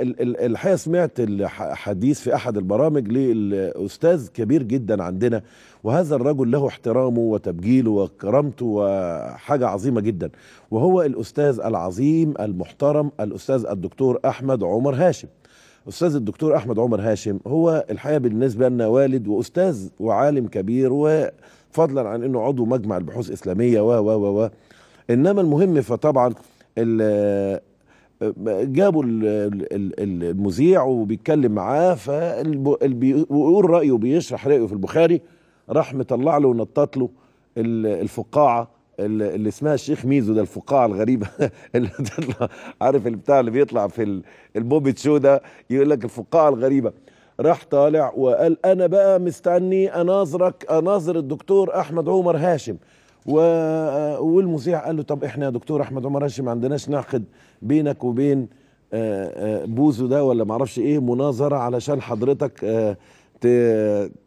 الحقيقه سمعت الحديث في احد البرامج لاستاذ كبير جدا عندنا وهذا الرجل له احترامه وتبجيله وكرامته وحاجه عظيمه جدا وهو الاستاذ العظيم المحترم الاستاذ الدكتور احمد عمر هاشم استاذ الدكتور احمد عمر هاشم هو الحقيقه بالنسبه لنا والد واستاذ وعالم كبير وفضلا عن انه عضو مجمع البحوث الاسلاميه و و و انما المهم فطبعا جابوا المذيع وبيتكلم معاه فبيقول رايه بيشرح رايه في البخاري راح مطلع له ونطط له الفقاعه اللي اسمها الشيخ ميزو ده الفقاعه الغريبه اللي تطلع عارف البتاع اللي بيطلع في البوبيت شو ده يقول لك الفقاعه الغريبه راح طالع وقال انا بقى مستني اناظرك اناظر الدكتور احمد عمر هاشم آه، والمذيع قال له طب احنا يا دكتور احمد عمر هاشم ما عندناش نعقد بينك وبين آه، آه، بوزو ده ولا ما اعرفش ايه مناظره علشان حضرتك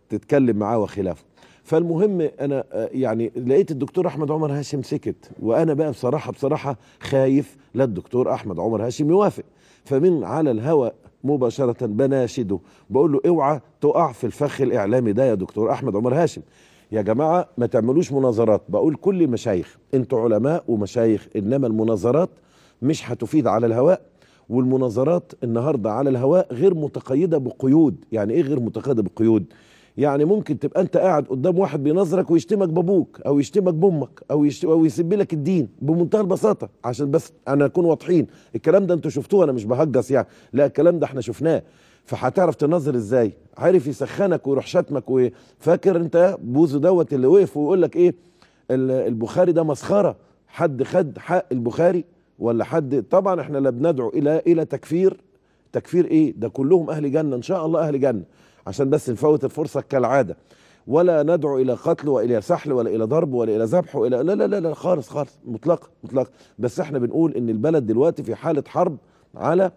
تتكلم معاه وخلافه فالمهم انا يعني لقيت الدكتور احمد عمر هاشم سكت وانا بقى بصراحه بصراحه خايف لا الدكتور احمد عمر هاشم يوافق فمن على الهواء مباشره بناشده بقول له اوعى تقع في الفخ الاعلامي ده يا دكتور احمد عمر هاشم يا جماعه ما تعملوش مناظرات بقول كل مشايخ انتوا علماء ومشايخ انما المناظرات مش هتفيد على الهواء والمناظرات النهارده على الهواء غير متقيده بقيود يعني ايه غير متقيده بقيود يعني ممكن تبقى انت قاعد قدام واحد بينظرك ويشتمك بابوك او يشتمك بامك او او يسب لك الدين بمنتهى البساطه عشان بس انا نكون واضحين الكلام ده انتوا شفتوه انا مش بهجس يعني لا الكلام ده احنا شفناه فهتعرف تنظر ازاي عارف يسخنك ويروح شتمك وفاكر انت بوزو دوت اللي وقف ويقول لك ايه البخاري ده مسخره حد خد حق البخاري ولا حد طبعا احنا لا بندعو الى الى تكفير تكفير ايه ده كلهم اهل جنه ان شاء الله اهل جنه عشان بس نفوت الفرصه كالعاده ولا ندعو الى قتل والى سحل ولا الى ضرب ولا الى ذبح ولا لا لا لا, لا خالص خالص مطلقا مطلقا بس احنا بنقول ان البلد دلوقتي في حاله حرب على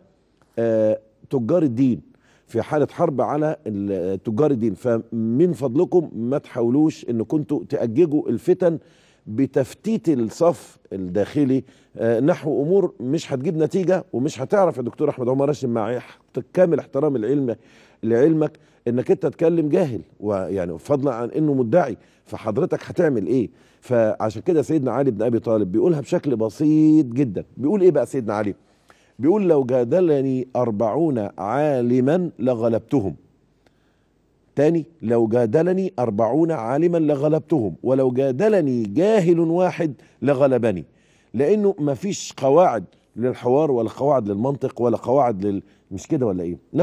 آه تجار الدين في حاله حرب على تجار الدين فمن فضلكم ما تحاولوش ان كنتوا تاججوا الفتن بتفتيت الصف الداخلي آه، نحو امور مش هتجيب نتيجه ومش هتعرف يا دكتور احمد عمر راشد مع كامل احترام العلم لعلمك انك انت تكلم جاهل ويعني فضلا عن انه مدعي فحضرتك هتعمل ايه فعشان كده سيدنا علي بن ابي طالب بيقولها بشكل بسيط جدا بيقول ايه بقى سيدنا علي بيقول لو جادلني أربعون عالما لغلبتهم تاني لو جادلني أربعون عالما لغلبتهم ولو جادلني جاهل واحد لغلبني لأنه مفيش قواعد للحوار ولا قواعد للمنطق ولا قواعد لل... مش كده ولا إيه